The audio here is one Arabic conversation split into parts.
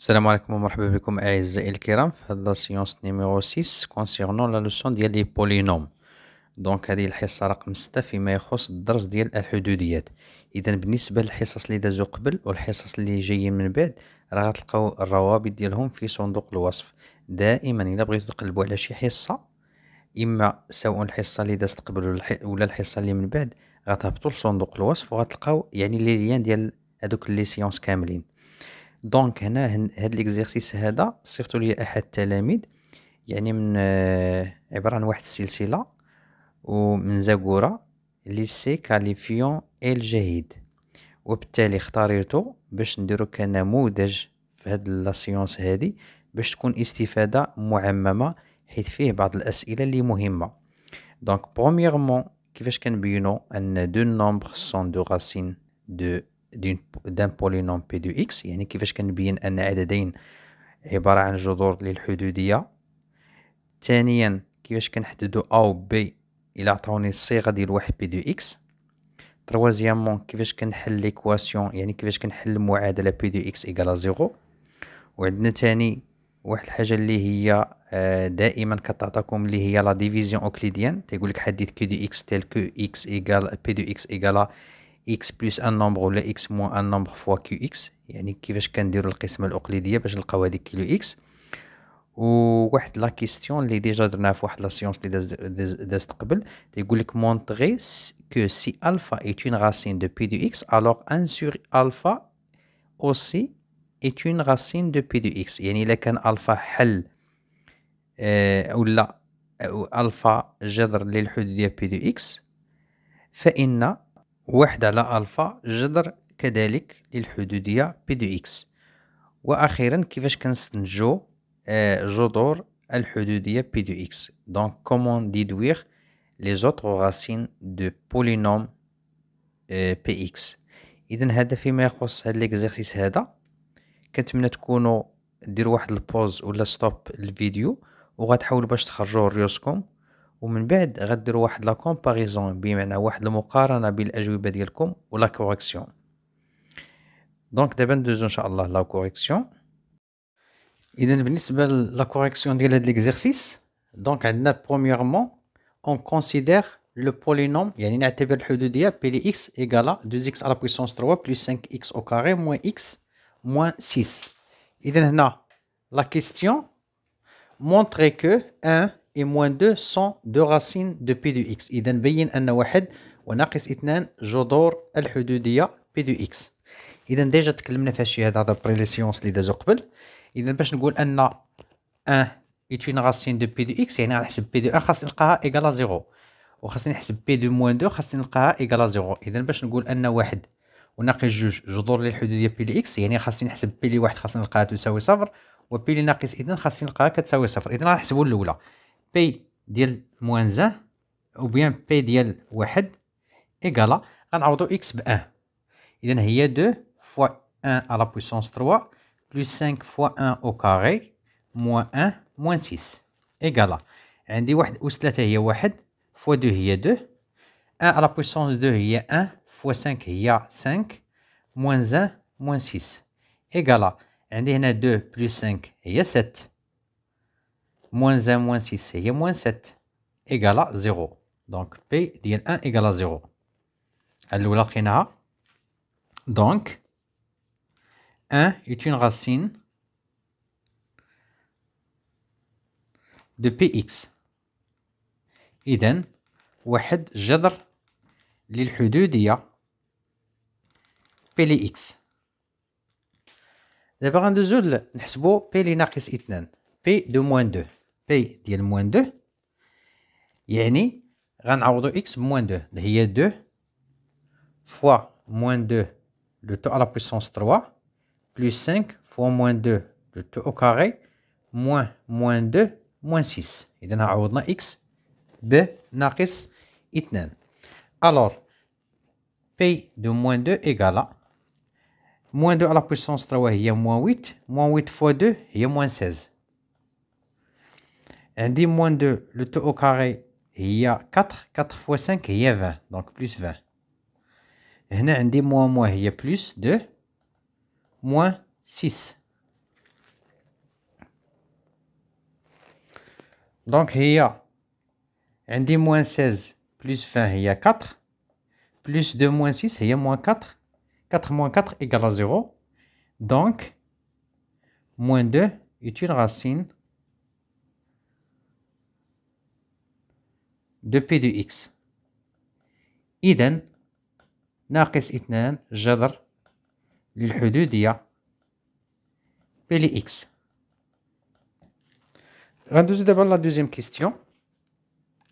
السلام عليكم ومرحبا بكم اعزائي الكرام في هاد السيونس نيميرو 6 كونسيرنون لا لوسون ديال لي بولينوم دونك هذه الحصه رقم 6 فيما يخص الدرس ديال الحدوديات اذا بالنسبه للحصص اللي دازو قبل والحصص اللي جايين من بعد راه غتلقاو الروابط ديالهم في صندوق الوصف دائما الا بغيتو تقلبوا على شي حصه اما سواء الحصه اللي دازت قبل ولا الحصه اللي من بعد غتهبطوا لصندوق الوصف وغتلقاو يعني لي ليان ديال هذوك لي سيونس كاملين دونك هنا هاد ليكزيرسيس هذا صيفطو لي احد التلاميذ يعني من آه، عباره عن واحد السلسله ومن لي سي كاليفيون الجهيد وبالتالي اختاريتو باش نديرو كنموذج في هاد لا سيونس هادي باش تكون استفاده معممه حيت فيه بعض الاسئله اللي مهمه دونك برومييرمون كيفاش كنبينو ان دو نومبر سون دو راسين دو دان بولينوم بي دو اكس يعني كيفاش كنبين ان عددين عبارة عن جذور للحدودية ثانيا كيفاش كنحددو ا و بي الى عطاوني الصيغة ديال واحد بي دو اكس تروازيامون كيفاش كنحل ليكواسيون يعني كيفاش كنحل المعادلة بي دو اكس ايكالا زيرو وعندنا تاني واحد الحاجه اللي هي آه، دائما كتعطاكم اللي هي لا ديفيزيون اوكليديان تيقول لك حدد كي دو اكس تال كو اكس ايكال بي دو اكس ايكالا اكس بلس ان نومبر ولا اكس موان ان نومبر فوا كيو اكس يعني كيفاش كنديرو القسمه الاقليديه باش نلقاو هذيك كيلو اكس وواحد لا كيستيون اللي ديجا درناها في واحد لا سيونس اللي دازت قبل تيقول لك مونطري كو سي الفا ايت اون راسين دو بي دو اكس الوغ ان سور الفا اوسي ايت اون راسين دو بي دو اكس يعني الا كان الفا حل أه ولا الفا جذر للحدود ديال بي دو اكس فان وحدة على ألفا جذر كذلك للحدودية بي دو إكس وأخيرا كيفاش كنستنتجو آه، جذور الحدودية بي دو إكس دونك كومون ديدوير لي زوطغ غاسين دو بولينوم بي إكس إذا هذا فيما يخص هاد ليكزارسيس هذا كنتمنى تكونوا دير واحد البوز ولا ستوب الفيديو وغتحاولوا باش تخرجوا ريوسكم ou de Donc, la correction la correction de l'exercice, donc, premièrement, on considère le polynôme, on de x égale à 2x à la puissance 3 plus 5x au carré moins x moins 6. la question montre que 1 et moins 2 sont 2 racines de P de X إذا بين أن واحد وناقص اثنان جذور الحدودية P de X إذا ديجا تكلمنا في هادشي هذا هذا بري لي سيونس اللي دازو قبل إذا باش نقول أن 1 est une racine de P de X يعني على حسب P de 1 خاصني نلقاها إيكالا زيرو وخاصني نحسب P de moins 2 خاصني نلقاها إيكالا زيرو إذا باش نقول أن واحد وناقص جوج جذور للحدودية بي لي إكس يعني خاصني نحسب بي لي واحد خاصني نلقاها تساوي صفر وبي لي ناقص اثنان خاصني نلقاها كتساوي صفر إذا غنحسبو الأولى بي ديال موان زان او بيان بي ديال واحد ايكالا غنعوضو اكس ب ان اذا هي دو فوا ان على بويسونس تروا بلوس سانك فوا ان او كاغي موان ان موان سيس ايكالا عندي واحد اوس تلاتة هي واحد فوا دو هي دو ان على بويسونس دو هي ان فوا سانك هي سانك موان زان موان سيس ايكالا عندي هنا دو بلوس سانك هي ست moins 1 moins 6 هي moins 7 إيكالا 0 دونك بي ديال 1 إيكالا 0 الأولى لقيناها دونك 1 est une racine de px إذن واحد جذر للحدودية بي لي إكس دابا غندوزو نحسبو بي لي ناقص اثنان بي دو موان دو P ديال moins 2 يعني غنعوضو x moins 2 y هي 2 fois moins 2 taux à la puissance 3 plus 5 fois moins 2 le taux au carré, moins moins 2 moins 6 اذا عوضنا اكس بناقص 2 Alors, P de moins 2 égale à moins 2 à la puissance 3 هي moins 8 moins 8 fois 2 هي moins 16 un moins 2, le taux au carré, il y a 4. 4 fois 5, il y a 20. Donc plus 20. Et là, 1 moins moins, il y a plus 2. Moins 6. Donc il y a un moins 16, plus 20, il y a 4. Plus 2 moins 6, il y a moins 4. 4 moins 4 égale à 0. Donc, moins 2 est une racine. دو بي دو إكس إذا ناقص اثنان جذر للحدودية بي لي إكس غندوزو دابا لا دوزيام كيستيون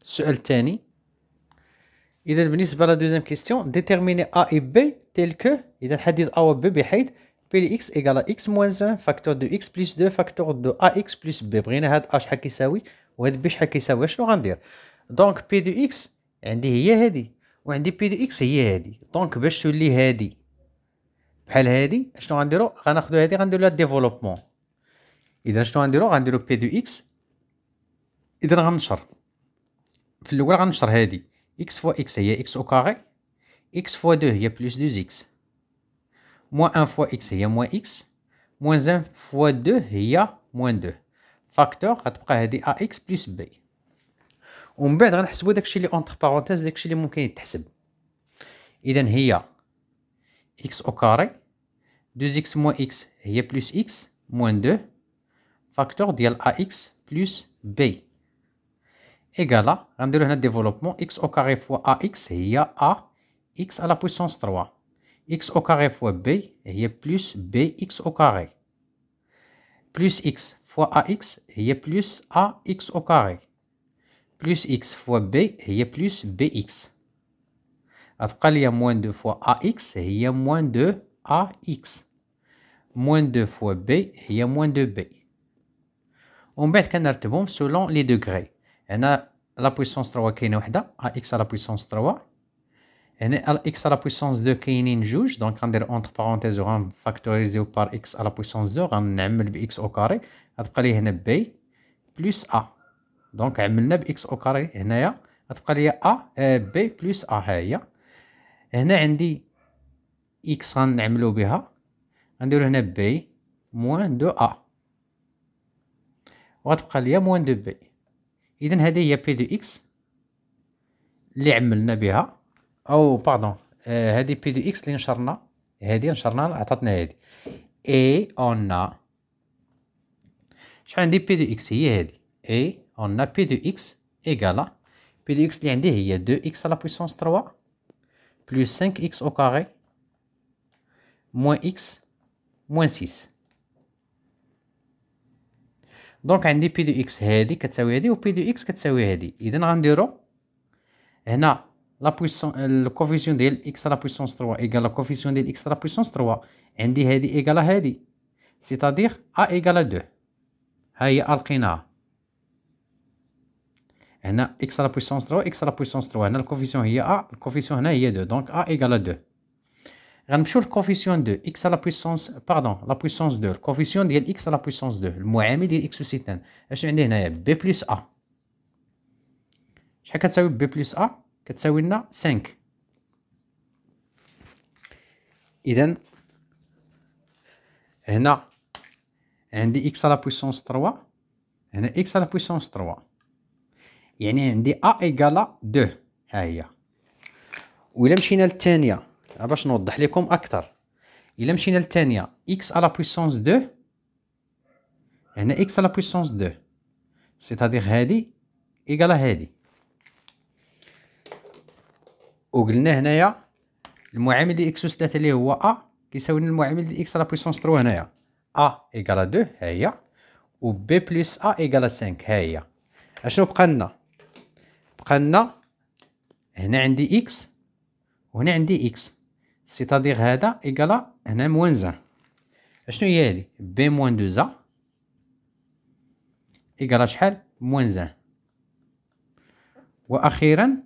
السؤال الثاني إذا بالنسبة لا دوزيام كيستيون ديتيرميني أ إي بي تيل كو إذا حدد أ و بي بحيث بي لي إكس إيكالا إكس موانز أن فاكتور دو إكس بليس دو فاكتور دو أ إكس بليس بي بغينا هاد أ شحال كيساوي وهاد بي شحال كيساوي شنو غندير دونك بي دو اكس عندي هي هادي وعندي بي دو اكس هي هادي دونك باش تولي هادي بحال هادي شنو غنديرو غناخدو هادي غنديرو لها ديفلوبمون اذا شنو غنديرو غنديرو بي دو اكس اذا غنشر في الاول غنشر هادي اكس فوا اكس هي اكس او كاري اكس فوا دو هي بلس دوز اكس موان ان فوا اكس هي موان اكس موان زان فوا دو هي موان دو فاكتور غتبقى هادي ا اكس بلس بي ومن بعد غنحسبوا داكشي اللي اونتر بارونتيز داكشي اللي ممكن يتحسب اذا هي اكس او كاري 2 اكس موان اكس هي بلس اكس موان 2 فاكتور ديال ا اكس بلس بي ايكالا غنديرو هنا ديفلوبمون اكس او كاري فوا ا اكس هي ا اكس على بويسونس 3 اكس او كاري فوا بي هي بلس بي اكس او كاري بلس اكس فوا ا اكس هي بلس ا اكس او كاري plus x fois b, il y a plus bx. Après, il y a moins 2 fois ax, il y a moins 2 ax. Moins 2 fois b, il y a moins 2b. On met qu'un bon selon les degrés. On a la puissance 3 qui est une ax à la puissance 3. On a x à la puissance 2 qui est une juge. Donc, on a entre parenthèses, on va factoriser par x à la puissance 2. On a x au carré. Après, il y a b plus a. دونك عملنا باكس او كاري هنايا غتبقى لي ا بي بلس ا ها هي هنا عندي اكس غنعملو بها غنديرو هنا بي موان دو ا وغتبقى لي موان دو بي اذا هذه هي بي دو اكس اللي عملنا بها او باردون هذه بي دو اكس اللي نشرنا هذه نشرنا عطاتنا هذه اي اون شحال عندي بي دو اكس هي هذه اي on a P de x égale à P de x qui il 2x à la puissance 3 plus 5x au carré moins x moins 6. Donc, on a P de x qui est hédi, ou P de x katsawi hédi. Iden randiro, on a la puissance, euh, coefficient de x à la puissance 3 égale la coefficient de x à la puissance 3. On a égale à hédi. C'est-à-dire, a égale à 2 x à la puissance 3, x à la puissance 3, la coefficient est a, la coefficient est 2, donc a égale à 2. On va la coefficient de x à la puissance 2, la coefficient de x à la puissance 2, le moaimé de x à la puissance 2, parce a b plus a. Qu'est-ce que vous b plus a Vous faites 5. Donc, ici, on a x à la puissance 3, on a x à la puissance 3. يعني عندي ا ايكالا دو ها هي وإلا مشينا للثانيه باش نوضح لكم اكثر إلا مشينا للثانيه اكس على بويسونس دو هنا اكس على بويسونس دو سيتادير هادي ايكالا هادي وقلنا هنايا المعامل ديال اكس أوس تلاتة اللي هو ا كيساوي لنا المعامل ديال اكس على بويسونس 3 هنايا ا ايكالا دو ها هي و بي بلس ا ايكالا سانك ها هي اشنو بقى لنا بقالنا هنا عندي اكس وهنا عندي اكس سيتادير هذا ايكالا هنا موان زان اشنو هي هادي بي موان دو زا ايكالا شحال موان زان واخيرا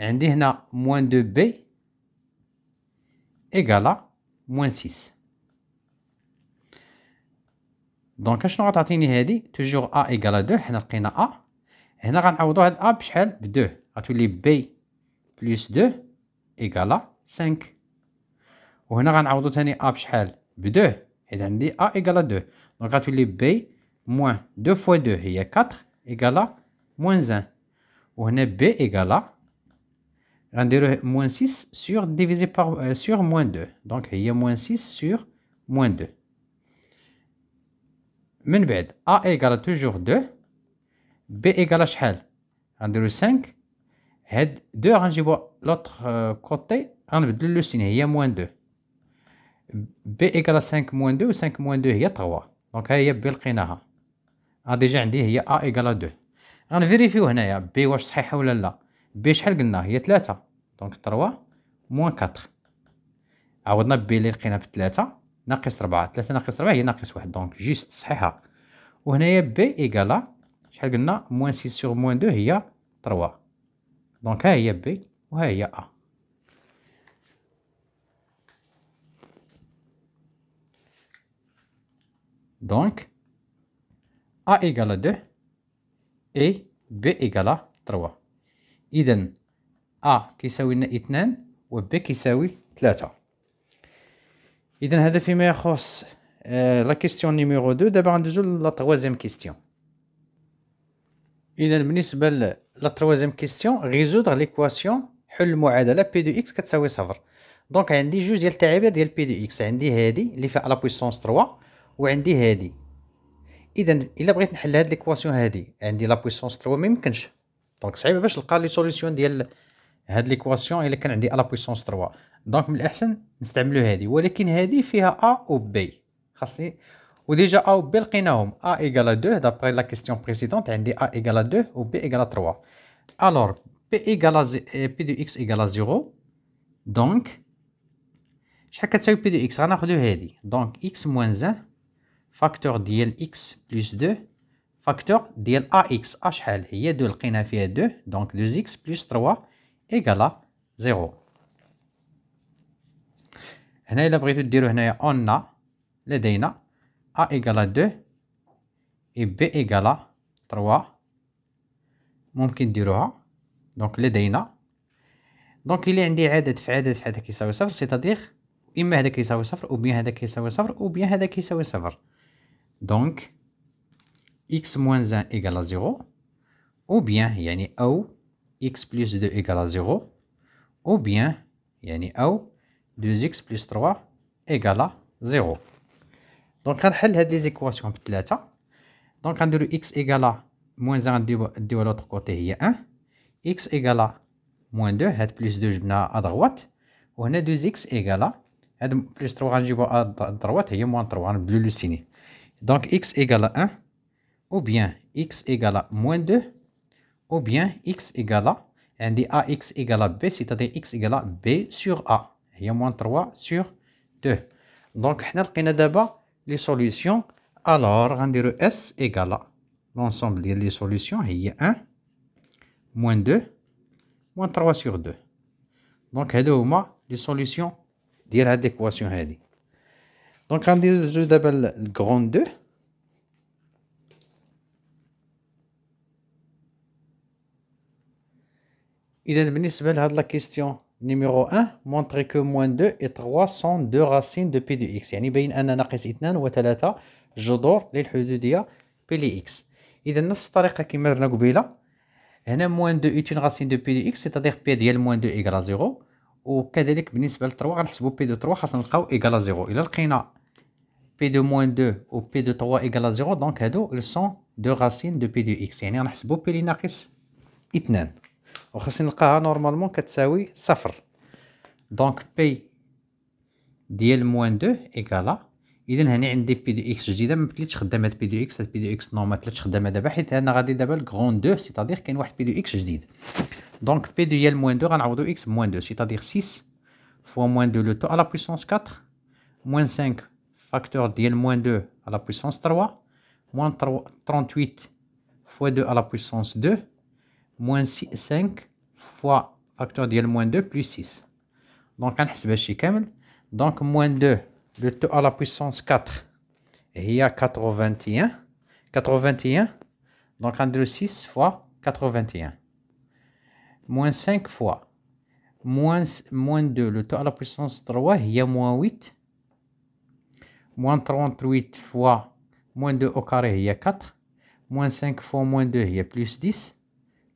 عندي هنا موان دو بي ايكالا موان سيس دونك اشنو غتعطيني هادي توجور ا ايكالا دو حنا لقينا ا Et nous avons dit que A plus 2 est égal à 5. Et nous avons dit que A plus 2 est égal à 2. Donc, 2 plus 2 est égal à moins 1. Et B est égal à moins 6 divisé par moins 2. Donc, il y a moins 6 sur moins 2. A égal toujours 2. بي ايكال شحال غنديرو 5 هاد 2 غنجيبو لوطخ كوتي غنبدلو لو سين هي موان 2 بي ايكال 5 موان 2 و 5 موان 2 هي 3 دونك ها هي بي لقيناها ها ديجا عندي هي ا ايكال 2 غنفيريفيو هنايا بي واش صحيحه ولا لا بي شحال قلنا هي 3 دونك 3 موان 4 عوضنا بي اللي لقينا ب 3 ناقص 4 3 ناقص 4 هي ناقص 1 دونك جيست صحيحه وهنايا بي ايكالا شحال قلنا موان سيس سيغ موان دو هي تروا دونك ها هي بي وها هي أ دونك أ إيكالا دو إي بي إيكالا تروا إذن أ كيساوي لنا اثنان و بي كيساوي تلاتة إذن هذا فيما يخص لا كيستيون نيميرو دو دابا غندوزو لا تخوازيام كيستيون اذا بالنسبه لا تروازيام كيستيون ريزودغ ليكواسيون حل المعادله بي دو اكس كتساوي صفر دونك عندي جوج ديال التعابير ديال بي دو اكس عندي هادي اللي فيها لا بويسونس 3 وعندي هادي اذا الا بغيت نحل هاد ليكواسيون هادي عندي لا بويسونس 3 ما يمكنش دونك صعيبه باش نلقى لي سوليسيون ديال هاد ليكواسيون الا كان عندي لا بويسونس 3 دونك من الاحسن نستعملو هادي ولكن هادي فيها ا و بي خاصني déjà au bel qu'il a égale à 2, d'après la question précédente, un d a égale à 2 ou b égale à 3. Alors, euh, p de x égale à 0, donc, chaque fois que p de x, on Donc, x moins 1, facteur x plus 2, facteur d A y h il y a deux 2, donc 2x plus 3 égale à 0. on nous avons a les déna a égale à 2 et B égale à 3, donc les dénats. Donc il y a un dénat de FED qui s'en occupe, c'est-à-dire, il m'a décrit qu'il s'en 0, ou bien il s'en 0, ou bien il s'en 0. Donc, x moins 1 égale à 0, ou bien il y a ou x plus 2 égale à 0, ou bien il y a 2x plus 3 égale à 0. Donc, on a des cette tu Donc, on a x égale à moins 1, 2 à l'autre côté, a 1. x égale à moins 2, c'est plus 2 à droite. On a deux x égale à plus 3 à droite, moins On le Donc, x égale à 1, ou bien x égale à moins 2, ou bien x égale à, on a ax égale à b, c'est-à-dire x égale à b sur a, a moins 3 sur 2. Donc, on a l'équation d'abord, les solutions, alors on dirait S égale à l'ensemble des solutions a 1, moins 2, moins 3 sur 2. Donc, c'est les solutions de l'équation. Donc, on dit je d'abord le grand 2. Il est بالنسبة لهاد la question numéro 1, montrer que moins 2 et 3 sont deux racines de p de x. Yani, bien, anna 2 ou 3, je dors les hududia p x. Et dans notre tariqa qui m'a dit la 2 est une racine de p de x, c'est-à-dire p L moins 2 égale à 0. Ou, كذلك, بالنسبة ل 3, نحسبو p de 3, égale à 0. Il a l'qina p de moins 2 ou p de 3 égale à 0, donc, هدو, ils sont deux racines de p de x. a نحسبو p de 2. On va voir que c'est que ça Donc, P de L-2 égal à, il y a un des P de X, je disais, je vais P de X, P de X, P de X, je vais mettre P de X, je vais P de X, je Donc, P de L-2 est un A2X-2, c'est-à-dire 6 fois moins 2, le taux à la puissance 4, moins 5, facteur de L-2 à la puissance 3, moins 38 fois 2 à la puissance 2 moins 5 fois facteur de moins 2 plus 6. Donc, on va Donc, moins 2, le taux à la puissance 4, il y a 81. 81, donc on 6 fois 81. Moins 5 fois moins, 2, le taux à la puissance 3, il y a moins 8. Moins 38 fois moins 2 au carré, il y a 4. Moins 5 fois moins 2, il y a plus 10.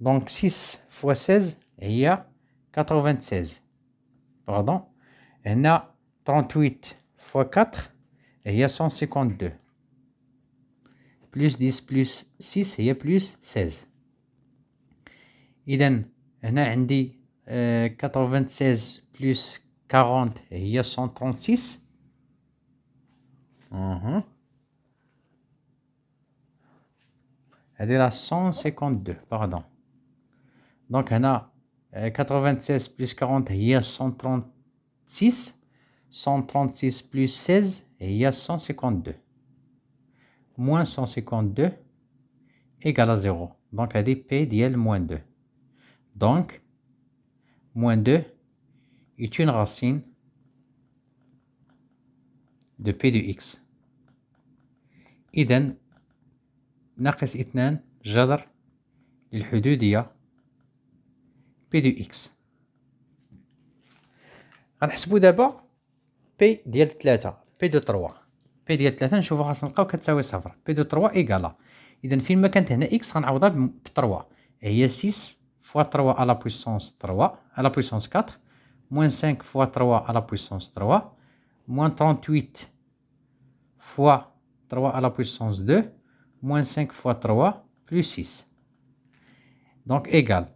Donc 6 fois 16, il y a 96. Pardon. Il a 38 fois 4, il y a 152. Plus 10 plus 6, il y a plus 16. إذا هنا a 96 euh, plus 40 a 136 Il هذه راه 152 pardon. Donc, on a 96 euh, plus 40, il y a 136. 136 plus 16, il y a 152. Moins 152 égale à 0. Donc, on a dit P moins 2. Donc, moins 2 est une racine de P de X. Idem, نقص 2 جذر a deux بي دو اكس غنحسبو دابا بي ديال 3 بي دو 3 بي ديال 3 نشوفو خاصنا نلقاو كتساوي صفر بي دو 3 ايكالا اذا فين ما كانت هنا اكس غنعوضها ب 3 هي 6 فوا 3 على بويسونس 3 على بويسونس 4 موان 5 فوا 3 على بويسونس 3 موان 38 فوا 3 على بويسونس 2 موان 5 فوا 3 بلوس 6 دونك ايكال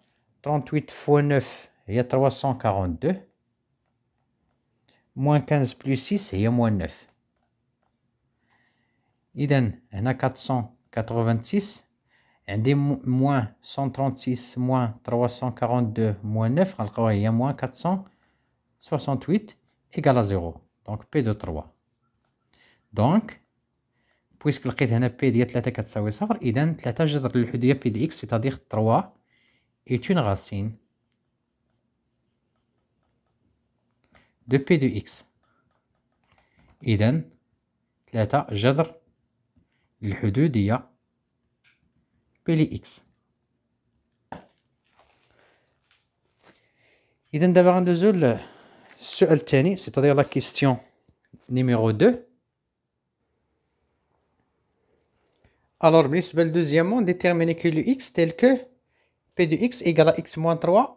38 fois 9, il y a 342. Moins 15 plus 6, il y a moins 9. إذن a 486 عندي moins 136 moins 342 moins 9 il y a moins 468 égal à 0 Donc P de 3 Donc, دونك بويسك لقيت P de 4 3 كتساوي 0 إذن 3 جذر de x, c'est-à-dire 3 est une racine de P de X. Eden, l'état jadr, le de dia, P de X. donc, d'abord, on désole le seul tani, c'est-à-dire la question numéro 2. Alors, le deuxième, déterminer que le X tel que. بي دو اكس ايكالا اكس موان تروا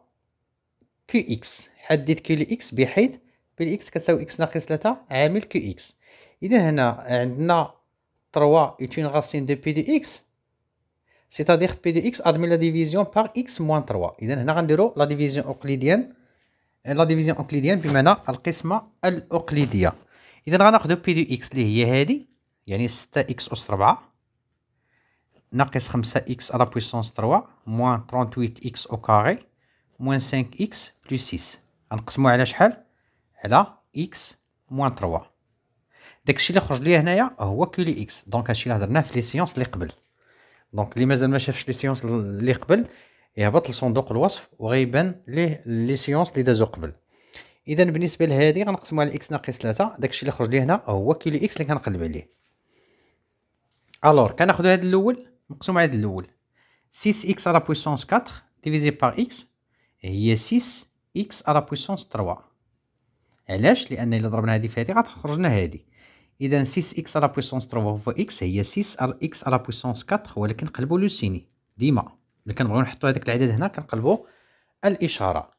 كيو اكس حددت كيو لي اكس بحيث بي دو اكس كتساوي اكس ناقص تلاتة عامل كيو اكس اذا هنا عندنا تروا ايت اون غاسين دو بي دو اكس سيتادير بي دو اكس ادمي لا ديفيزيون بار اكس موان تروا اذا هنا غنديرو لا ديفيزيون اوكليديان لا ديفيزيون اوكليديان بمعنى القسمة الاوكليدية اذا غناخدو بي دو اكس اللي هي هادي يعني ستة اكس اس ربعة ناقص 5 اكس على بويسونس 3 موان 38 اكس او كاري موان 5 اكس بلو 6 غنقسمو على شحال على اكس موان 3 داكشي اللي خرج ليا هنايا هو كيلي اكس دونك هادشي اللي هضرناه في لي سيونس اللي قبل دونك اللي مازال ما شافش لي سيونس اللي قبل يهبط إيه لصندوق الوصف وغيبان ليه لي سيونس اللي دازو قبل اذا بالنسبه لهادي غنقسمو على اكس ناقص 3 داكشي اللي خرج لي هنا هو كيلي اكس اللي كنقلب عليه الور كناخذ هذا الاول مقسوم على الاول 6 اكس على بويسونس 4 ديفيزي بار اكس هي 6 اكس على بويسونس 3 علاش لان الا ضربنا هذه في هذه غتخرج لنا هذه اذا 6 اكس على بويسونس 3 فوا اكس هي 6 على اكس على بويسونس 4 ولكن قلبوا لو سيني ديما ملي كنبغيو نحطوا هذاك العدد هنا كنقلبوا الاشاره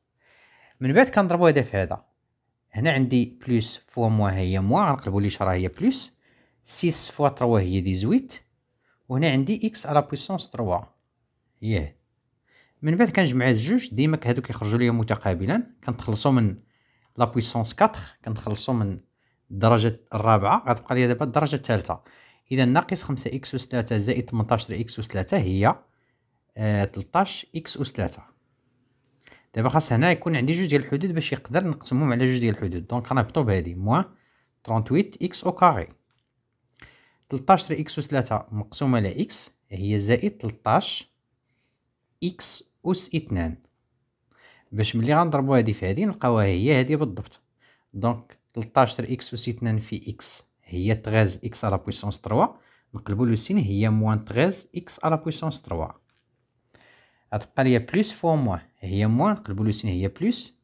من بعد كنضربوا هذا في هذا هنا عندي بلس فوا موا هي موا غنقلبوا الاشاره هي بلس 6 فوا 3 هي 18 وهنا عندي اكس على بويسونس 3 ياه من بعد كنجمع هاد جوج ديما هادو كيخرجوا ليا متقابلا كنتخلصوا من لا بويسونس 4 كنتخلصوا من الدرجه الرابعه غتبقى لي دابا الدرجه الثالثه اذا ناقص 5 اكس اس 3 زائد 18 اكس اس 3 هي آه 13 اكس اس 3 دابا خاص هنا يكون عندي جوج ديال الحدود باش يقدر نقسمهم على جوج ديال الحدود دونك غنهبطوا بهادي موان 38 اكس او كاري 13 اكس اس 3 مقسومه على اكس هي زائد 13 اكس اس 2 باش ملي غنضربوا هذه في هذه نلقاوها هي هذه بالضبط دونك 13 اكس اس 2 في اكس هي 13 اكس على بويسونس 3 نقلبوا لو سين هي موان 13 اكس على بويسونس 3 غتبقى ليا بلوس فوا موان هي موان نقلبوا لو سين هي بلوس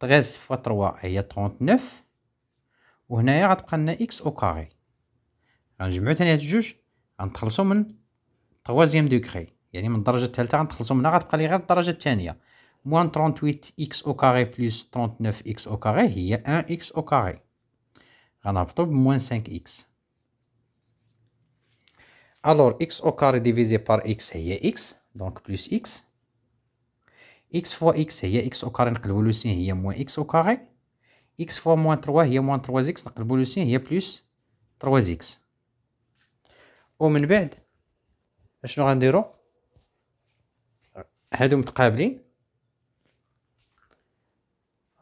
13 فوا 3 هي 39 وهنايا غتبقى لنا اكس او كاري غنجمعو ثاني هاد جوج غنتخلصو من طوازيام دوكري يعني من الدرجه الثالثه غنتخلصو منها غتبقى لي غير الدرجه الثانيه موان ترونتويت اكس او كاري بلس ترونتنوف اكس او كاري هي أن اكس او كاري غنهبطو بموان سانك اكس الور اكس او كاري ديفيزي بار اكس هي اكس دونك بلوس اكس اكس فوا اكس هي اكس او كاري نقلبو لو سين هي موان اكس او كاري اكس فوا موان تروا هي موان تروا اكس نقلبو لو سين هي بلوس تروا اكس ومن بعد اشنو غنديرو هادو متقابلين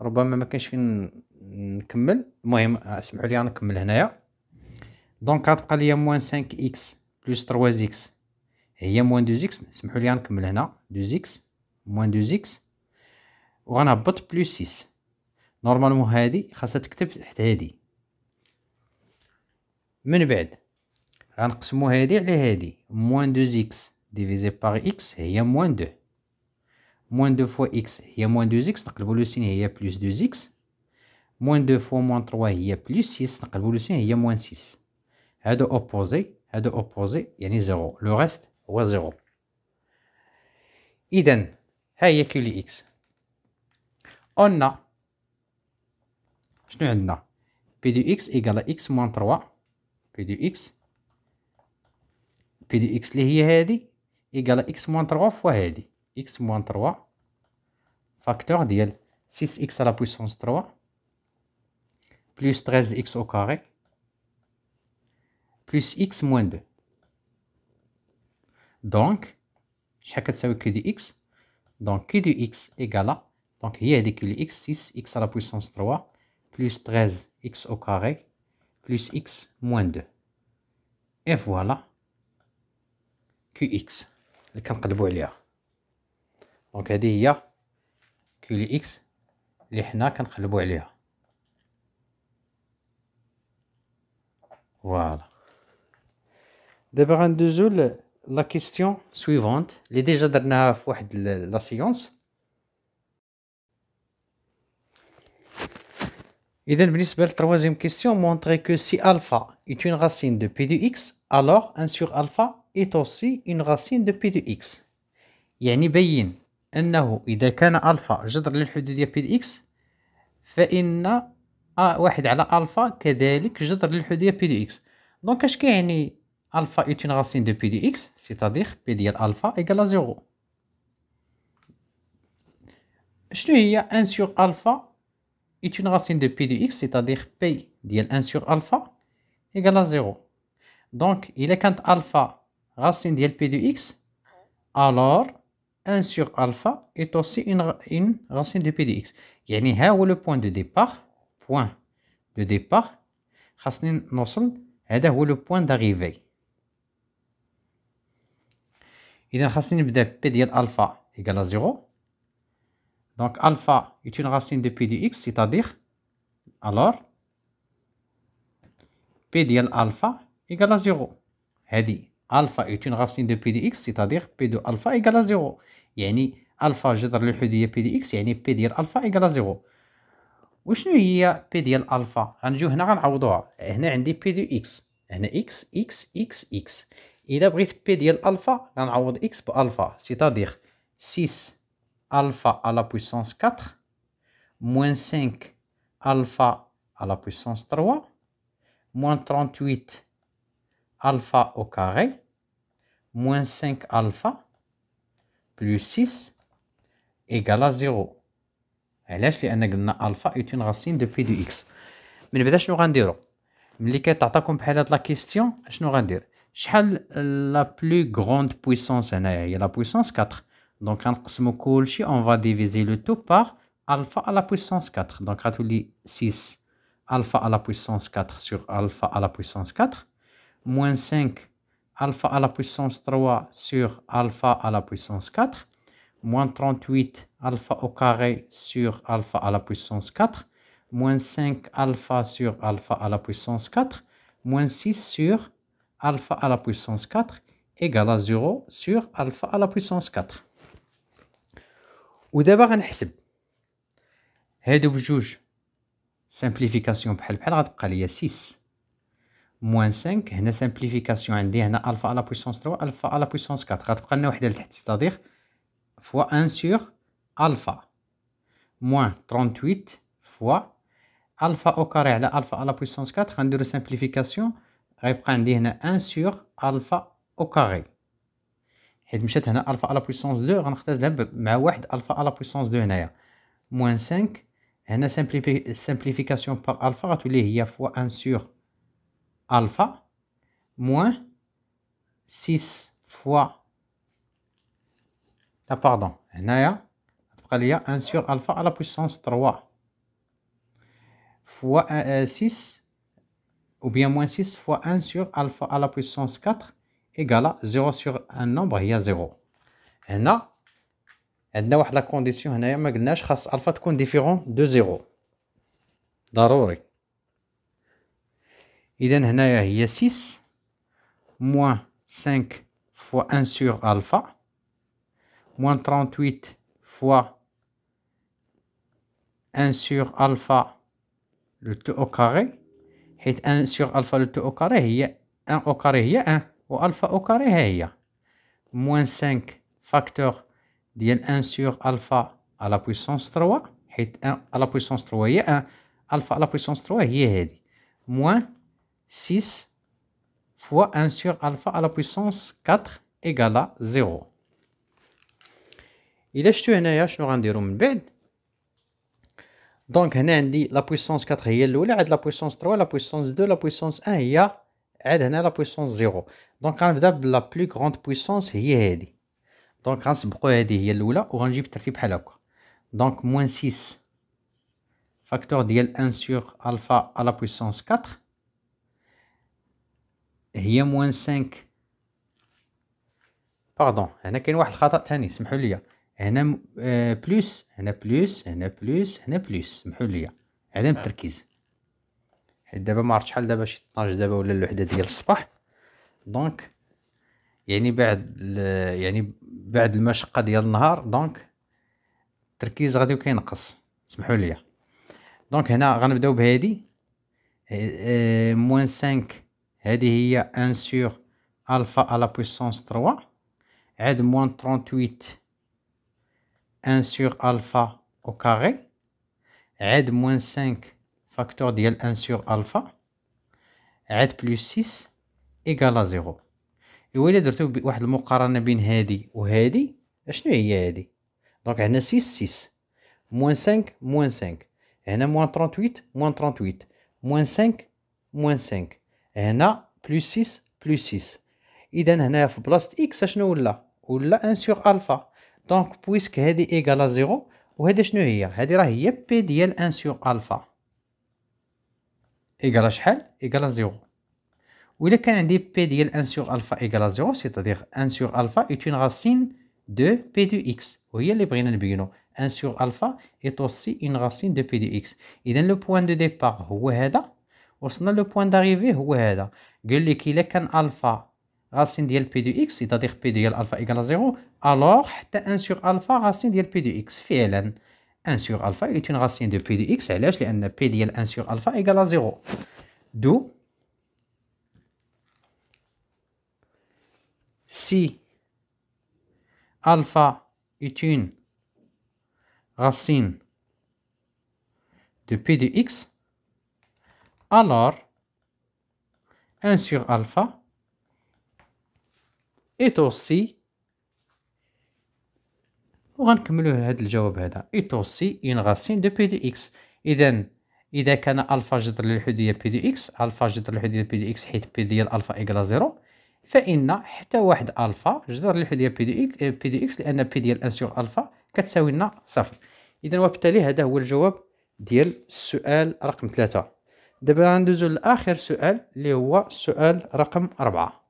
ربما ما كانش فين نكمل المهم اسمحوا لي نكمل هنايا دونك غتبقى لي موان 5 اكس بلس 3 اكس هي موان 2 اكس اسمحوا لي نكمل هنا 2 اكس موان 2 اكس وغنهبط بلس 6 نورمالمون هادي خاصها تكتب تحت هادي من بعد Alors, ce mot est dit, moins 2x divisé par x, il y a moins 2. Moins 2 fois x, il y a moins 2x, donc le signe est plus 2x. Moins 2 fois moins 3, il y a plus 6, donc le signe est moins 6. a d'opposé, il il y a 0. Le reste, est 0. Idem, il y a que x. On a, je ne sais pas, p de x égale à x moins 3. p de x de x l'y a égale à x moins 3 fois x moins 3 facteur dial 6x à la puissance 3 plus 13x au carré plus x moins 2 donc chaque c'est q du x donc q du x égale à donc y 6x à la puissance 3 plus 13x au carré plus x moins 2 et voilà QX, le contre-le-Boéléa. Donc il y a des x, QX, les INA, le de le Voilà. la question suivante, les déjà avons fois la séance. Idem-lui, c'est belle, troisième question, montrez que si alpha est une racine de P de X, alors 1 sur alpha... est aussi une racine de P de X يعني بين أنه إذا كان ألفا جذر للحدود ديال بي دي إكس فإن واحد على ألفا كذلك جذر للحدود ديال بي دي إكس دونك أش كيعني ألفا إيت اون راسين دو بي دي إكس سيتادير بي ديال ألفا إيكالا زيرو شنو هي أن سيغ ألفا إيت اون راسين دو بي دي إكس سيتادير بي ديال أن سيغ ألفا إيكالا زيرو دونك إلا كانت ألفا racine de P de X, alors 1 sur alpha est aussi une, racine de P de X. Il y a le point de départ, point de départ, خاصني un point d'arrivée. le point d'arrivée. un point de P de alpha égale à 0. Donc alpha est une racine de P de X, c'est-à-dire alors P de alpha égale à 0. الفا اي اون راسين دو بي دي اكس سيتادير بي دو الفا ايكال ا زيرو يعني الفا جذر الاحديه بي دي اكس يعني بي ديال الفا ايكال ا زيرو وشنو هي بي ديال الفا غنجيو هنا غنعوضوها هنا عندي بي دو اكس هنا اكس اكس اكس اكس الى بغيت بي ديال الفا غنعوض اكس بالفا سيتادير 6 الفا على بويسونس 4 موان 5 الفا على بويسونس 3 موان 38 Alpha au carré moins 5 alpha plus 6 égale à 0. Et là, je alpha est une racine de pi du x. Mais je vais la question, je vais la plus grande puissance la puissance 4. Donc, quand on va diviser le tout par alpha à la puissance 4, donc, quand on lit 6 alpha à la puissance 4 sur alpha à la puissance 4, moins 5 alpha à la puissance 3 sur alpha à la puissance 4, moins 38 alpha au carré sur alpha à la puissance 4, moins 5 alpha sur alpha à la puissance 4, moins 6 sur alpha à la puissance 4 égale à 0 sur alpha à la puissance 4. ودابا غنحسب هادو بجوج سامبليفيكاسيون بحال بحال غتبقى 6 moins 5 une simplification عندي alpha à la puissance 3 alpha à la puissance 4 c'est-à-dire fois 1 sur alpha moins 38 fois alpha au carré alpha à la puissance 4 une simplification reprend عندي 1 sur alpha au carré حيت مشات هنا alpha à la puissance 2 غنختزلها مع Mais alpha à la puissance 2 moins 5 une simplification par alpha غتولي هي fois 1 sur alpha alpha moins 6 fois ah, pardon il y a 1 sur alpha à la puissance 3 fois 6 euh, ou bien moins 6 fois 1 sur alpha à la puissance 4 égale à 0 sur un nombre il y a 0 هنا عندنا واحد لا كونديسيون هنايا ما قلناش خاص الفا تكون ديفيرون دو 0. ضروري il y a 6 moins 5 fois 1 sur alpha moins 38 fois 1 sur alpha le 2 au carré 1 sur alpha le 2 au carré 1 au carré 1 au alpha au carré moins 5 facteurs 1 sur alpha à la puissance 3 et 1 à la puissance 3 1 alpha à la puissance 3 moins. 6 fois 1 sur alpha à la puissance 4 égale à 0. Il est juste un nous bête. Donc, on dit la puissance 4 est l'oula, la puissance 3, la puissance 2, la puissance 1, est la puissance 0. Donc, la plus grande puissance est Donc, on a Donc, moins 6 facteur d'IL 1 sur alpha à la puissance 4 هي موان 5 باردون هنا كاين واحد الخطا ثاني سمحوا لي هنا بلوس آه، هنا بلوس هنا بلوس هنا بلوس سمحوا لي عدم آه. التركيز حيت دابا ما عرفت شحال دابا شي 12 دابا ولا الوحده ديال الصباح دونك يعني بعد يعني بعد المشقه ديال النهار دونك التركيز غادي كينقص سمحوا لي دونك هنا غنبداو بهادي آه، موان 5 هذه هي ان سور الفا على بويسونس 3 عاد موان 38 ان سور الفا او كاري عاد موان 5 فاكتور ديال ان سور الفا عاد بلوس 6 ايكالا زيرو ايوا الى درتو واحد المقارنه بين هذه وهذه اشنو هي هذه دونك هنا 6 6 موان 5 موان 5 هنا موان 38 موان 38 موان 5 موان 5 NA plus 6 plus 6. Idenne F plus X, je suis là. Où est 1 sur alpha Donc, puisque est égale à 0, où est-ce que c'est 1 Elle est là, 1 sur alpha. Égale à HL, égale à 0. Où est-ce que c'est 1 sur alpha égale à 0, c'est-à-dire 1 sur alpha est une racine de P de X. Vous voyez les brènes du buginot. 1 sur alpha est aussi une racine de P de X. Idenne le point de départ, est-ce que le point d'arrivée, داريفي هو est قال لك الا racine de P de x, c'est-à-dire que P de alpha égale à 0, alors 1 sur alpha racine de P de x. 1 sur alpha est une racine de P de x, elle est P de 1 sur alpha égale à 0. D'où, si alpha est une racine de P de x, alors 1 sur alpha est aussi وغنكملوا هذا الجواب هذا est سي une غاسين دو بي دو اكس اذا اذا كان الفا جذر للحدوديه بي دو اكس الفا جذر للحدوديه بي دو اكس حيت بي ديال الفا ايكلا زيرو فان حتى واحد الفا جذر للحدوديه بي دو اكس بي دو اكس لان بي ديال ان سيغ الفا كتساوي لنا صفر اذا وبالتالي هذا هو الجواب ديال السؤال رقم ثلاثة دابا غندوزو لاخر سؤال اللي هو السؤال رقم أربعة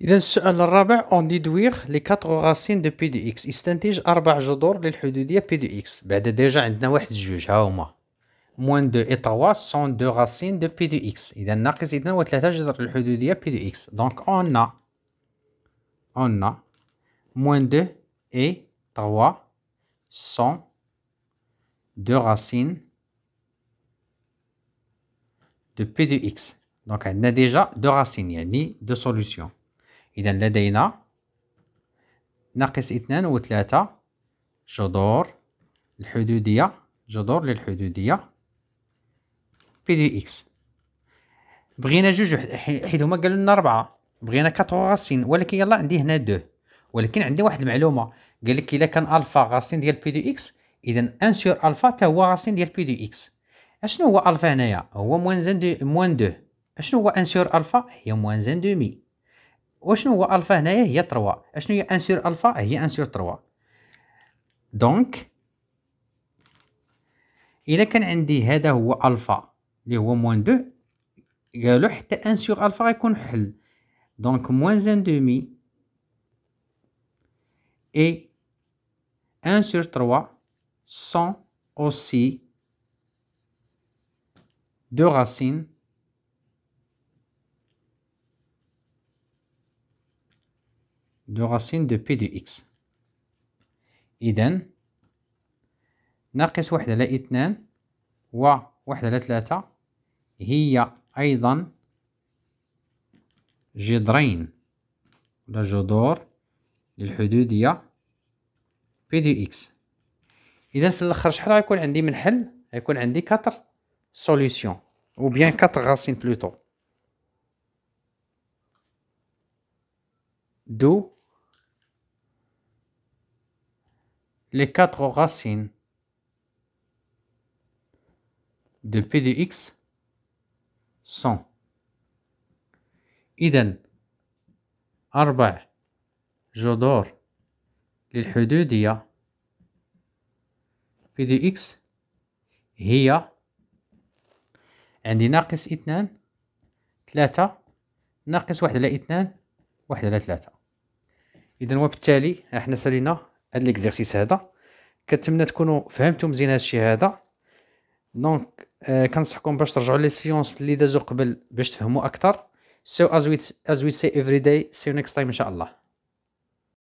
إذا السؤال الرابع أون ديدويغ لي كاتغ راسين دو بي دو إكس يستنتج أربع جذور للحدودية بي دو إكس بعد ديجا عندنا واحد جوج ها هما موان دو إي 3 سون دو راسين دو بي دو إكس إذا ناقص إثنان وثلاثة جذر للحدودية بي دو إكس دونك أون أ أون أ موان دو إي 3 سون دو راسين de P de X donc عندنا ديجا دو راسين يعني دو سوليوشن اذا لدينا ناقص اثنان وثلاثة جذور الحدودية جذور للحدودية بي دو اكس بغينا جوج حيت هما قالوا لنا ربعة بغينا كاتر غاسين ولكن يلا عندي هنا دو ولكن عندي واحد المعلومة قال لك إلا كان ألفا غاسين ديال بي دو اكس إذا أن سور ألفا تا هو غاسين ديال بي دو اكس اشنو هو الفا هنايا هو موان زان دو موان دو اشنو هو ان سور الفا هي موان زان دومي واشنو هو الفا هنايا هي تروا اشنو هي ان سور الفا هي ان سور تروا دونك الا كان عندي هذا هو الفا اللي هو موان دو قالوا حتى ان سور الفا غيكون حل دونك موان زان دومي اي ان سور 3 سون اوسي دو غاسين de racine de بي دو إكس إذن ناقص على و لاثنان على تلاتة هي أيضا جدرين ولا جذور للحدودية بي دو إكس إذن في الآخر شحال غيكون عندي من حل غيكون عندي كتر solution, ou bien quatre racines plutôt. D'où les quatre racines de P de X sont Iden, أربع Jodor للحدودية P de X عندي ناقص اثنان ثلاثة ناقص واحد على اثنان واحد على ثلاثة اذا وبالتالي احنا سالينا هاد ليكزيرسيس هذا كنتمنى تكونوا فهمتوا مزيان هادشي هذا دونك آه كنصحكم باش ترجعوا لي سيونس اللي دازو قبل باش تفهموا اكثر so as وي as we say every day see you next time ان شاء الله